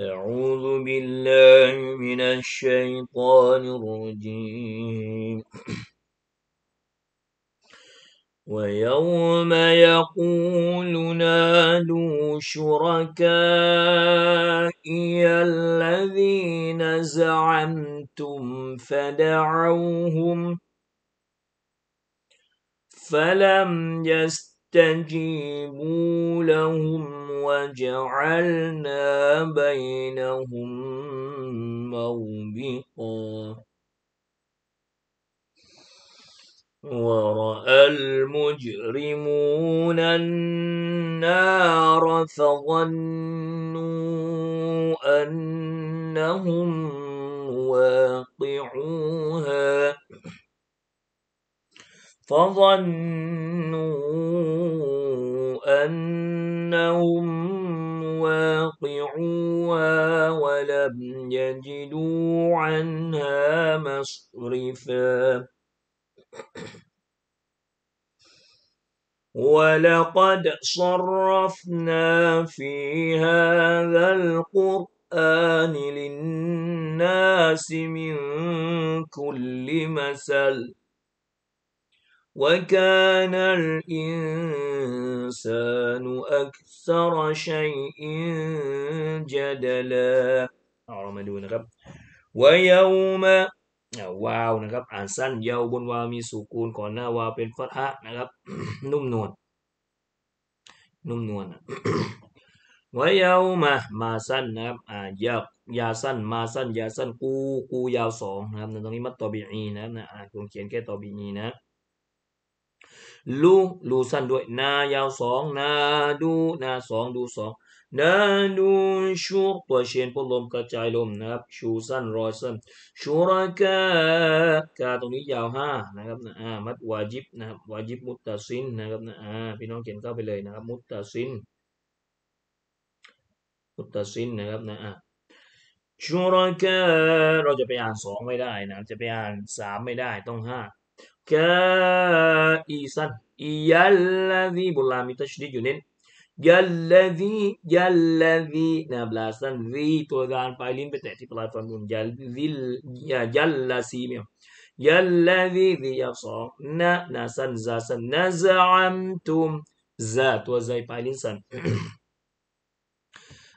أعوذ بالله من الشيطان الرجيم ويوم يقول نادوا شركائي الذين زعمتم فدعوهم فلم يستجيبوا لهم وجعلنا بينهم موبقا ورأى المجرمون النار فظنوا أنهم واقعوها فظنوا أنهم وقعوها ولم يجدوا عنها مصرفا ولقد صرفنا في هذا القرآن للناس من كل مثل وكان الإنسان أكثر شيء جدلا เรามาดูนะครับวายามะวาวนะครับอ่านสั้นยาวบนวาวมีสุกูลก่อนหน้าวาวเป็นฟัตฮะนะครับ นุ่มนวลนุ่มนวลวายาวมามาสั้นนะครับอ่ายาวยาสั้นมาสั้น ยาสั้นกู กู ยาวสองนะครับตรงนี้มัตตอบีอีนะนะอ่านคงเขียนแค่ตอบีอีนะลูลูสั้นด้วย นา ยาวสอง นาดู นาสองดูสองนา ดูชูตัวเชนพวกลมกระจายลมนะครับ ชูสั้นรอยสั้นชูรากากาตรงนี้ยาวห้านะครับนะอ่า มัดวาจิบนะครับ วาจิบมุตตาซินนะครับนะอ่า พี่น้องเขียนเข้าไปเลยนะครับ มุตตาซินมุตตาซินนะครับนะ อ่าชูรากาเราจะไปอ่านสองไม่ได้นะ จะไปอ่านสามไม่ได้ ต้องห้า كائسا يا الذي بالله تشديد جنين يا الذي يا الذي نبلاسن ذي تودان فايلين بتأتي بلاتون جل ذي جل ميم يا الذي ذي يفصل نا ناسن زاسن نزعمتم ذات وزي فايلين سن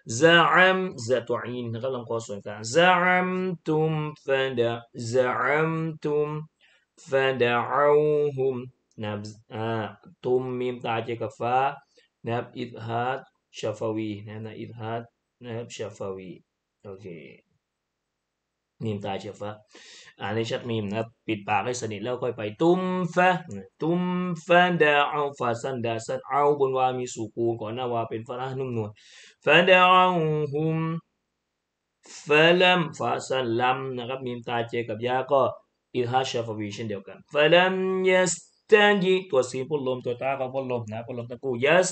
زعم ذات عين غلم قوسون زعمتم فدا زعمتم فدعوهم นะครับตุมมีมตาเจกับฟ้านะับอิดฮัดชาฟาวีนะนะอิดฮัดนะับชาฟาวีโอเคมีมตาเชฟะอ่านในชัดมีมนะปิดปากให้สนิทแล้วค่อยไปตุมฟะตุมฟะดาเอาฟาสันดาสันเอาบนวามีสุกูก่อนหน้าวาเป็นฟาระนุ่มนวลฟะดาหุมฟะลัมฟาสันลัมนะครับมีมตาเจกับยาก็อิฮาชาฟวีเช่นเดียวกันฟลัมยัสตันจีตัวสีพ่ลมตัวตากงพ่ลมนะพ่ลมตะกูยัส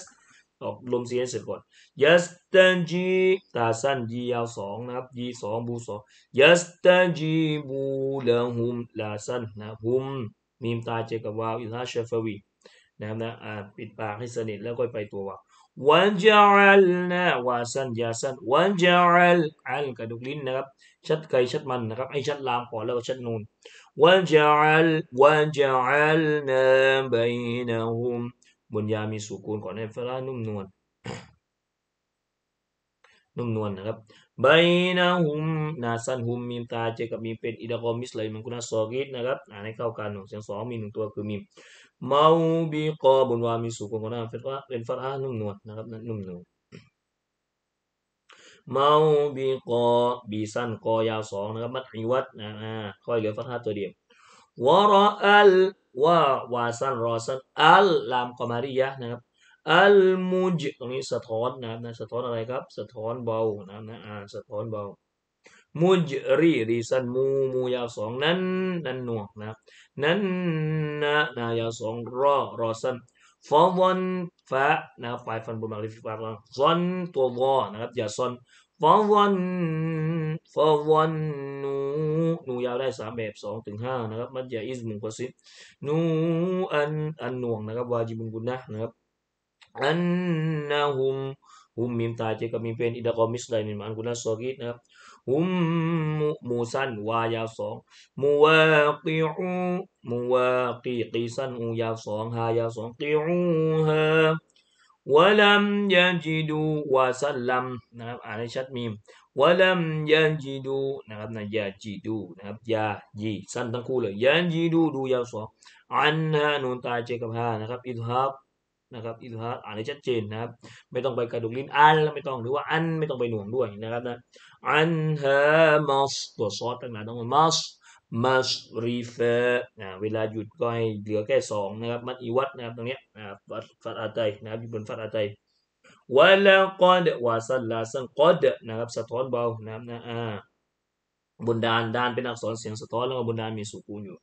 ตอกลมเสียเสร็จก่อนยัสตันจีตาสั้นยียาวสองนะครับยีสองบูสองยัสตันจีบูเลงหุมลาสั้นนะหุมมีมตาเจกับวาวอิฮาชาฟวีนะครับนะอ่าปิดปากให้สนิทแล้วก็ไปตัววาววันจ و เ ع ลนะวาสันยาสันวั و ร ع ل อันกระดุกลิ้นนะครับชัดไกลชัดมันนะครับไอชัดลามก่อนแล้วก็ชัดนูนวัน وجعل و ج ع ل ن เ ب ي ن ه เบนฮุมบยามีสุกูลก่อนให้ฟลานุ่มนวลนุ่มนวลนะครับเบนาฮุมนาสันฮุมมีตาเจกับมีเป็นอิดะกอมิสเลยมันกุนาสอกิดนะครับอ่านให้เข้ากันหนึ่งเสียงสองมีหนึ่งตัวคือมีเมาบีกอบนวามีสุกุมนาเป็นว่าเป็นฟารานุ่มนวลนะครับนนุ่มนวลเมาบีกอบีสั้นกอยาวสองนะครับมัดหิวัดนะ อ่า ค่อยเหลือฟาราตัวเดียววรออัลว่าวาสั้นรอสั้นอัลลามกอมาริยะนะครับอัลมุจตรงนี้สะท้อนนะครับนะ สะท้อนอะไรครับ สะท้อนเบานะครับนะอ่าสะท้อนเบามุจรีรีสันมูมูยาวสองนั้นนั้นหน่วงนะนั้นนะนายาวสองรอรอสันฟอวันฟะนะฝ่ายฟันบนมาลิฟะซอนตัววอนะครับอย่าซอนฟอวันฟอวันนูนูยาวได้สามแบบสองถึงห้านะครับมัจยาอิสมุกสินูอันอันหน่วงนะครับวาจิบุญกุนะนะครับ annahum hum mim ta'ati kami pen ida qamis la min guna sagit na hum musan wa ya song muwaqi'u muwaqiqisan u ya song ha ya song qi'uha walam yajidu wa sallam นะครับอ่านให้ชัดมีม walam yajidu นะครับนะ yajidu นะครับ ya ji สั้นทั้งคู่เลย yajidu ดูยาวสอง anha nun ta che kap ha นะครับ idhaq นะครับอิสระอ่านให้ชัดเจนนะครับไม่ต้องไปกระดุกลิ้นอันแล้วไม่ต้องหรือว่าอันไม่ต้องไปหน่วงด้วยนะครับนะอันฮามัสตัวซอสต่างๆต้องมัสมัสรีเฟนะเวลาหยุดก็ให้เหลือแค่สองนะครับ มัดอีวัดนะครับตรงเนี้ยนะครับฟัดอาใจนะครับอยู่บนฟัดอาใจวะแล้วกอดวาสัลลาสังกอดนะครับสะท้อนเบานะครับนะอ่าบุนดานดานเป็นอักษรเสียงสะท้อนแล้วก็บุนดานมีสุกูนอยู่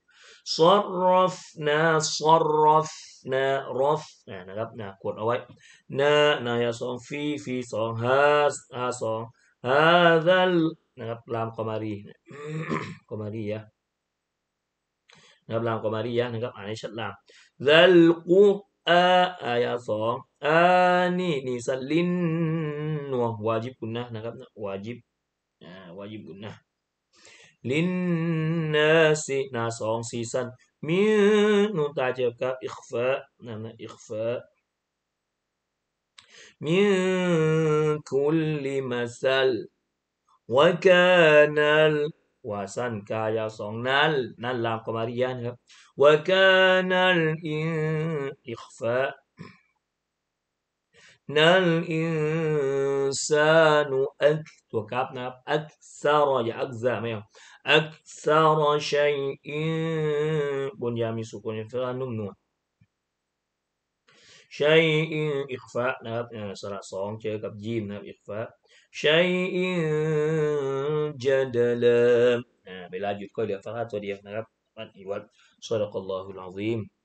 ซอรอฟนะซอรอฟนะรฟนะครับนะกดเอาไว้นะนายสองฟีฟีสองฮาฮาสองฮาดัลนะครับลามกอมารีกอมารีอะนะครับลามกอมารีอะนะครับอ่านให้ชัดลามดัลกุอาอายาสองอานี่นี่สลินนัววาจิบุนนะนะครับวาจิบวาจิบุนนะ للناس نا سونغ سيسن من نون تعجبك إخفاء نعم إخفاء من كل مثل وكان ال كايا سونغ نال نال لام قماريان وكان الإن نال الإنسان أكثر أكثر شيء بنيا سكون فيها نمنوع شيء إخفاء نعم سرع نعم، صوم كاب جيم نعم إخفاء شيء جدل بلا جد كل يفعل تريف نعم صدق الله العظيم